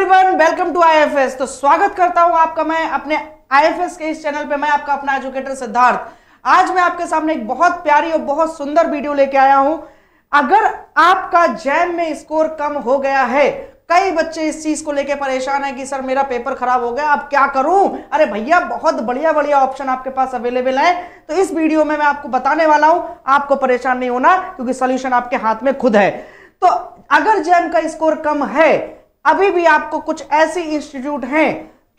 everyone welcome to IFS तो स्वागत करता हूं आपका मैं अपने आईएफएस के इस चैनल पे मैं आपका अपना एजुकेटर सिद्धार्थ आज मैं आपके सामने एक बहुत प्यारी और बहुत सुंदर वीडियो लेके आया हूं अगर आपका जैम में स्कोर कम हो गया है कई बच्चे इस चीज को लेके परेशान है कि सर मेरा पेपर खराब हो गया अब क्या करूं अरे भैया बहुत बढ़िया बढ़िया ऑप्शन आपके पास अवेलेबल है तो इस वीडियो में मैं आपको बताने वाला हूं आपको परेशान नहीं होना क्योंकि सोल्यूशन आपके हाथ में खुद है तो अगर जैम का स्कोर कम है अभी भी आपको कुछ ऐसी इंस्टीट्यूट हैं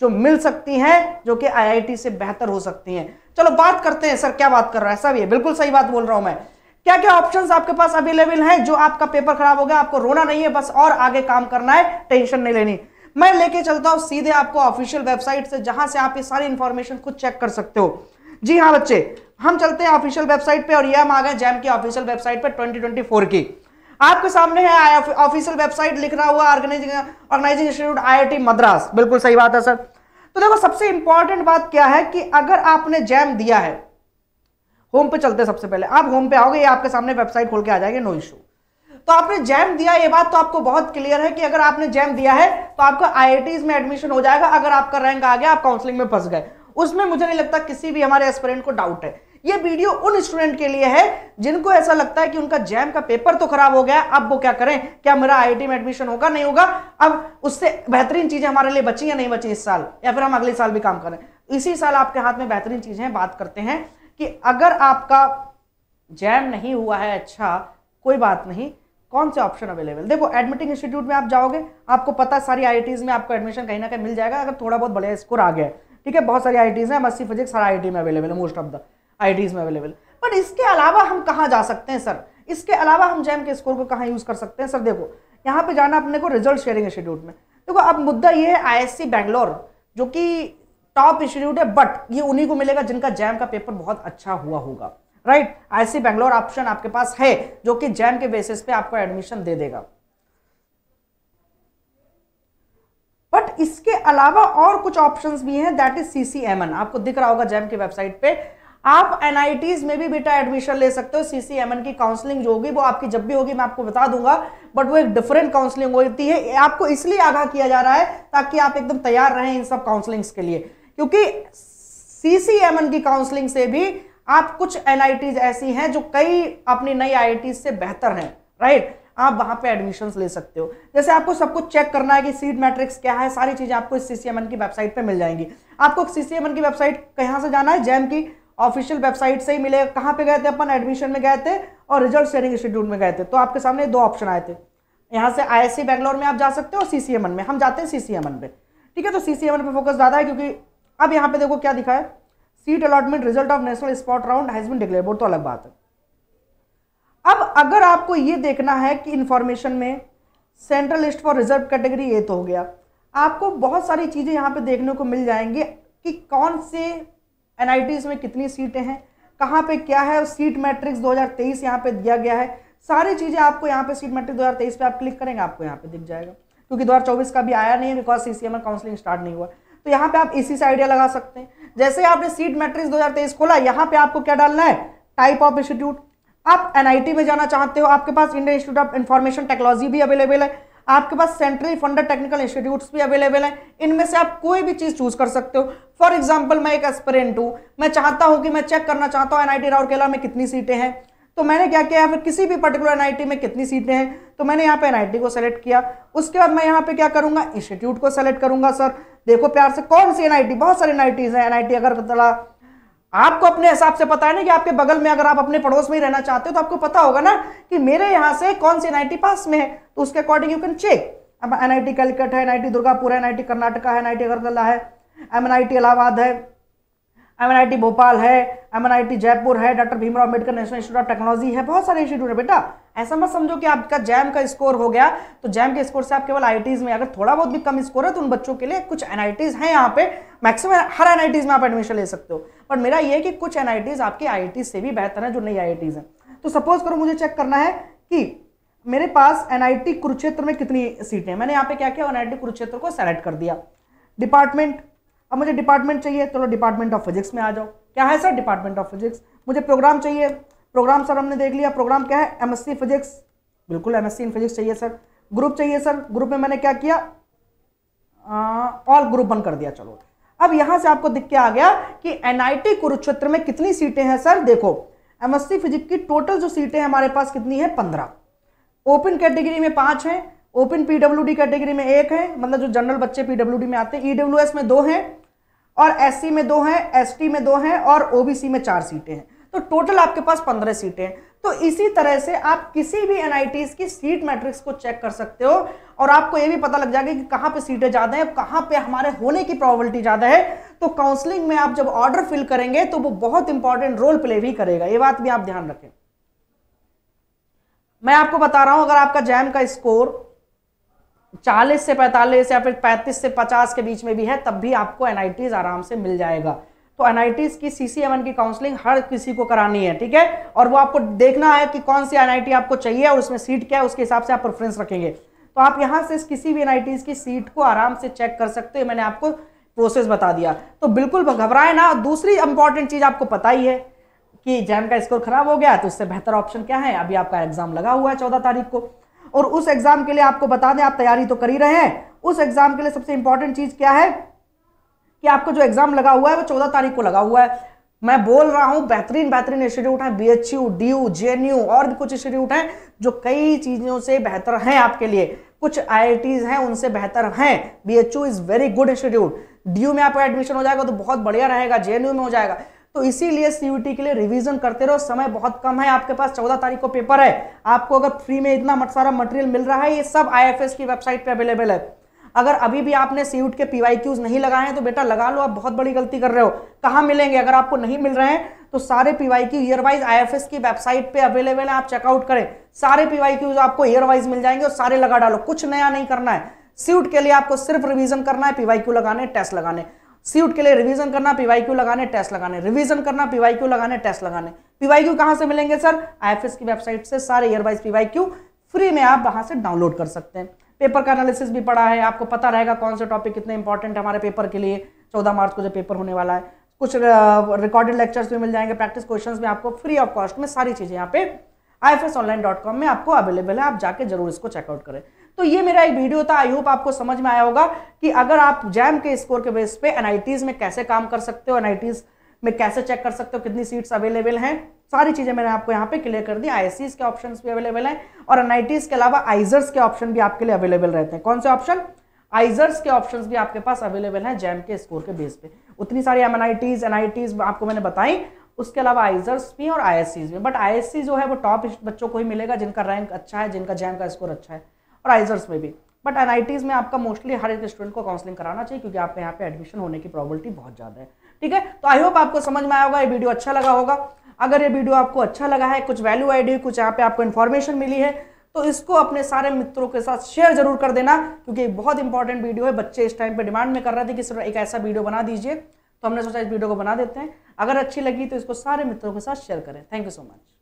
जो मिल सकती हैं जो कि आईआईटी से बेहतर हो सकती हैं चलो बात करते हैं सर क्या बात कर रहा है सब ये बिल्कुल सही बात बोल रहा हूं मैं क्या क्या ऑप्शंस आपके पास अवेलेबल हैं जो आपका पेपर खराब हो गया आपको रोना नहीं है बस और आगे काम करना है टेंशन नहीं लेनी मैं लेके चलता हूं सीधे आपको ऑफिशियल वेबसाइट से जहां से आप ये सारी इंफॉर्मेशन खुद चेक कर सकते हो जी हाँ बच्चे हम चलते हैं ऑफिशियल वेबसाइट पे और ये हम आ गए जैम की ऑफिशियल वेबसाइट पे 2024 की आपके सामने है ऑफिशियल वेबसाइट लिख रहा हुआ organising organising institute I Madras बिल्कुल सही बात है सर तो देखो सबसे इंपॉर्टेंट बात क्या है कि अगर आपने जैम दिया है होम पे चलते सबसे पहले आप होम पे आओगे ये आपके सामने वेबसाइट खोल के आ जाएंगे नो इशू तो आपने जैम दिया ये बात तो आपको बहुत क्लियर है कि अगर आपने जैम दिया है तो आपका आई में एडमिशन हो जाएगा अगर आपका रैंक आ गया आप काउंसलिंग में फंस गए उसमें मुझे नहीं लगता किसी भी हमारे एस्पिरेंट को डाउट है ये वीडियो उन स्टूडेंट के लिए है जिनको ऐसा लगता है कि उनका जैम का पेपर तो खराब हो गया अब वो क्या करें क्या मेरा आई में एडमिशन होगा नहीं होगा अब उससे बेहतरीन चीजें हमारे लिए बची या नहीं बची इस साल या फिर हम अगले साल भी काम करें इसी साल आपके हाथ में बेहतरीन चीजें बात करते हैं कि अगर आपका जैम नहीं हुआ है अच्छा कोई बात नहीं कौन से ऑप्शन अवेलेबल देखो एडमिटिंग इंस्टीट्यूट में आप जाओगे आपको पता सारी आई में आपको एडमिशन कहीं ना कहीं मिल जाएगा अगर थोड़ा बहुत बढ़िया स्कोर आ गया ठीक है बहुत सारी आई हैं बस्सी फिजिक्स सारा आई में अवेलेबल है मोस्ट ऑफ द आईडीज में अवेलेबल बट इसके अलावा हम कहाँ जा सकते हैं सर इसके अलावा हम जैम के स्कोर को कहाँ यूज़ कर सकते हैं सर देखो यहाँ पे जाना अपने को रिजल्ट शेयरिंग इंस्टीट्यूट में देखो अब मुद्दा ये है आईएससी बैंगलोर जो कि टॉप इंस्टीट्यूट है बट ये उन्हीं को मिलेगा जिनका जैम का पेपर बहुत अच्छा हुआ होगा राइट आईएससी बैंगलोर ऑप्शन आपके पास है जो कि जैम के बेसिस पे आपको एडमिशन दे देगा बट इसके अलावा और कुछ ऑप्शंस भी हैं दैट इज सीसीएमएन आपको दिख रहा होगा जैम की वेबसाइट पे आप एनआईटीज में भी बेटा एडमिशन ले सकते हो सीसीएमएन की काउंसलिंग जो होगी वो आपकी जब भी होगी मैं आपको बता दूंगा बट वो एक डिफरेंट काउंसलिंग होती है आपको इसलिए आगाह किया जा रहा है ताकि आप एकदम तैयार रहें इन सब काउंसलिंग्स के लिए क्योंकि सीसीएमएन की काउंसलिंग से भी आप कुछ एनआईटीज ऐसी हैं जो कई अपनी नई आई से बेहतर हैं राइट आप वहां पे एडमिशंस ले सकते हो जैसे आपको सब कुछ चेक करना है कि सीट मैट्रिक्स क्या है सारी चीज़ें आपको इस सी की वेबसाइट पे मिल जाएंगी आपको सी की वेबसाइट कहाँ से जाना है जैम की ऑफिशियल वेबसाइट से ही मिलेगा कहाँ पे गए थे अपन एडमिशन में गए थे और रिजल्ट शेयरिंग इंस्टीट्यूट में गए थे तो आपके सामने दो ऑप्शन आए थे यहाँ से आई बैंगलोर में आप जा सकते हो सी में हम जाते हैं सी पे ठीक है तो सी पे फोकस ज़्यादा है क्योंकि अब यहाँ पे देखो क्या दिखा है seat allotment result of national spot round has been declared वो तो अलग बात है अब अगर आपको ये देखना है कि इन्फॉर्मेशन में central list for reserve category ए तो हो गया आपको बहुत सारी चीज़ें यहाँ पे देखने को मिल जाएंगी कि कौन से एन में कितनी सीटें हैं कहाँ पे क्या है सीट मैट्रिक्स 2023 यहाँ पे दिया गया है सारी चीज़ें आपको यहाँ पे सीट मैट्रिक्स 2023 पे आप क्लिक करेंगे आपको यहाँ पे दिख जाएगा क्योंकि 2024 का भी आया नहीं है बिकॉज सी काउंसलिंग स्टार्ट नहीं हुआ तो यहाँ पे आप इसी से आइडिया लगा सकते हैं जैसे आपने सीट मैट्रिक्स 2023 खोला यहाँ पे आपको क्या डालना है टाइप ऑफ इंस्टीट्यूट आप एन में जाना चाहते हो आपके पास Indian institute of information technology भी अवेलेबल है आपके पास सेंट्रली फंडेड टेक्निकल इंस्टीट्यूट्स भी अवेलेबल हैं इनमें से आप कोई भी चीज़ चूज कर सकते हो फॉर एग्जाम्पल मैं एक एस्परेंट हूँ मैं चाहता हूँ कि मैं चेक करना चाहता हूँ एन राउरकेला में कितनी सीटें हैं तो मैंने क्या किया फिर किसी भी पर्टिकुलर एन में कितनी सीटें हैं तो मैंने यहाँ पे एन को सेलेक्ट किया उसके बाद मैं यहाँ पे क्या करूँगा इंस्टीट्यूट को सेलेक्ट करूँगा सर देखो प्यार से कौन सी एन बहुत सारी एन हैं एन अगर अगरतला आपको अपने हिसाब से पता है ना कि आपके बगल में अगर आप अपने पड़ोस में ही रहना चाहते हो तो आपको पता होगा ना कि मेरे यहाँ से कौन सी एन पास में है तो उसके अकॉर्डिंग यू कैन चेक अब एन कलकट है टी दुर्गापुर है एनआईटी कर्नाटका है एनआईटी अगरतला है एम एन इलाहाबाद है एन भोपाल है एम एन जयपुर है doctor Bhimrao Ambedkar national institute of technology है बहुत सारे इंस्टीट्यूट है बेटा ऐसा मत समझो कि आपका जैम का स्कोर हो गया तो जैम के स्कोर से आप केवल आई में अगर थोड़ा बहुत भी कम स्कोर है तो उन बच्चों के लिए कुछ एन हैं यहाँ पे मैक्सिमम हर एन में आप एडमिशन ले सकते हो पर मेरा ये है कि कुछ एन आपके आई से भी बेहतर है जो नई आई हैं तो सपोज करो मुझे चेक करना है कि मेरे पास एन कुरुक्षेत्र में कितनी सीटें मैंने यहाँ पे क्या किया एन कुरुक्षेत्र को सेलेक्ट कर दिया डिपार्टमेंट अब मुझे डिपार्टमेंट चाहिए चलो तो डिपार्टमेंट ऑफ फिजिक्स में आ जाओ क्या है सर डिपार्टमेंट ऑफ फिजिक्स मुझे प्रोग्राम चाहिए प्रोग्राम सर हमने देख लिया प्रोग्राम क्या है एमएससी फिजिक्स बिल्कुल एमएससी इन फिजिक्स चाहिए सर ग्रुप चाहिए सर ग्रुप में मैंने क्या किया ऑल ग्रुप बंद कर दिया चलो अब यहां से आपको दिख के आ गया कि एनआईटी कुरुक्षेत्र में कितनी सीटें हैं सर देखो एमएससी फिजिक्स की टोटल जो सीटें हमारे पास कितनी है पंद्रह ओपन कैटेगरी में पांच हैं ओपन पीडब्ल्यू कैटेगरी में एक है मतलब जो जनरल बच्चे पीडब्ल्यू में आते हैं ईडब्ल्यू e में दो हैं और एस में दो हैं एस में दो हैं और ओबीसी में चार सीटें हैं तो टोटल आपके पास पंद्रह सीटें हैं तो इसी तरह से आप किसी भी एन की सीट मैट्रिक्स को चेक कर सकते हो और आपको ये भी पता लग जाएगा कि कहाँ पे सीटें ज़्यादा हैं कहाँ पे हमारे होने की प्रोबेबिलिटी ज़्यादा है तो काउंसलिंग में आप जब ऑर्डर फिल करेंगे तो वो बहुत इंपॉर्टेंट रोल प्ले भी करेगा ये बात भी आप ध्यान रखें मैं आपको बता रहा हूं अगर आपका जैम का स्कोर चालीस से 45 या फिर पैंतीस से पचास के बीच में भी है तब भी आपको एनआईटीज आराम से मिल जाएगा तो एनआईटीज की सीसीएमएन की काउंसलिंग हर किसी को करानी है ठीक है और वो आपको देखना है कि कौन सी एनआईटी आपको चाहिए और उसमें सीट क्या है उसके हिसाब से आप प्रेफरेंस रखेंगे तो आप यहाँ से किसी भी एनआईटी की सीट को आराम से चेक कर सकते हो मैंने आपको प्रोसेस बता दिया तो बिल्कुल घबराए ना दूसरी इंपॉर्टेंट चीज़ आपको पता ही है कि जैम का स्कोर खराब हो गया तो उससे बेहतर ऑप्शन क्या है अभी आपका एग्जाम लगा हुआ है चौदह तारीख को और उस एग्जाम के लिए आपको बता दें आप तैयारी तो कर ही रहे हैं उस एग्जाम के लिए सबसे इंपॉर्टेंट चीज़ क्या है कि आपका जो एग्जाम लगा हुआ है वो चौदह तारीख को लगा हुआ है मैं बोल रहा हूँ बेहतरीन बेहतरीन इंस्टीट्यूट हैं B H U D U J N U और भी कुछ इंस्टीट्यूट हैं जो कई चीज़ों से बेहतर हैं आपके लिए कुछ आई हैं उनसे बेहतर हैं B H U is very good institute D में आपका एडमिशन हो जाएगा तो बहुत बढ़िया रहेगा जे में हो जाएगा तो इसीलिए सी के लिए रिविजन करते रहो समय बहुत कम है आपके पास चौदह तारीख को पेपर है आपको अगर फ्री में इतना सारा मटेरियल मिल रहा है ये सब आई की वेबसाइट पर अवेलेबल है अगर अभी भी आपने सीयूट के पीवाई क्यूज नहीं लगाए हैं तो बेटा लगा लो आप बहुत बड़ी गलती कर रहे हो कहाँ मिलेंगे अगर आपको नहीं मिल रहे हैं तो सारे PYQ year wise I की वेबसाइट पे अवेलेबल है आप चेकआउट करें सारे पीवाई क्यूज आपको ईयर वाइज मिल जाएंगे और सारे लगा डालो कुछ नया नहीं करना है सीयूट के लिए आपको सिर्फ रिविजन करना है पीवाई क्यू लगाने टेस्ट लगाने सीयूट के लिए रिविजन करना पीवाई क्यू लगाने टेस्ट लगाने रिविजन करना पीवाई क्यू लगाने टेस्ट लगाने पीवाई क्यू कहां से मिलेंगे सर आई की वेबसाइट से सारे year wise PYQ free में आप वहां से डाउनलोड कर सकते हैं पेपर का एनालिसिस भी पढ़ा है आपको पता रहेगा कौन से टॉपिक कितने इंपॉर्टेंट है हमारे पेपर के लिए चौदह मार्च को जो पेपर होने वाला है कुछ रिकॉर्डेड लेक्चर्स भी मिल जाएंगे प्रैक्टिस क्वेश्चंस भी आपको फ्री ऑफ कॉस्ट में सारी चीज़ें यहाँ पे आई में आपको अवेलेबल है आप जाके जरूर इसको चेकआउट करें तो ये मेरा एक वीडियो था आई होप आपको समझ में आया होगा कि अगर आप जैम के स्कोर के बेस पे एनआईटीज में कैसे काम कर सकते हो एनआईटीज में कैसे चेक कर सकते हो कितनी सीट्स अवेलेबल हैं सारी चीज़ें मैंने आपको यहाँ पे क्लियर कर दी आई के ऑप्शन भी अवेलेबल है और एन के अलावा आइजर्स के ऑप्शन भी आपके लिए अवेलेबल रहते हैं कौन से ऑप्शन आइजर्स के ऑप्शंस भी आपके पास अवेलेबल हैं जैम के स्कोर के बेस पे उतनी सारी एम एन आपको मैंने बताई उसके अलावा आइजर्स भी और आई भी बट आई जो है वो टॉप बच्चों को ही मिलेगा जिनका रैंक अच्छा है जिनका जैम का स्कोर अच्छा है और आइजर्स में भी बट एन में आपका मोस्टली हर एक स्टूडेंट को काउंसलिंग कराना चाहिए क्योंकि आपके यहाँ पे एडमिशन होने की प्रॉबिलिटी बहुत ज़्यादा है ठीक है तो आई होप आपको समझ में आया होगा ये वीडियो अच्छा लगा होगा अगर ये वीडियो आपको अच्छा लगा है कुछ वैल्यू आइडिया कुछ यहाँ पे आपको इन्फॉर्मेशन मिली है तो इसको अपने सारे मित्रों के साथ शेयर जरूर कर देना क्योंकि बहुत इंपॉर्टेंट वीडियो है बच्चे इस टाइम पर डिमांड में कर रहे थे कि सर एक ऐसा वीडियो बना दीजिए तो हमने सोचा इस वीडियो को बना देते हैं अगर अच्छी लगी तो इसको सारे मित्रों के साथ शेयर करें थैंक यू सो मच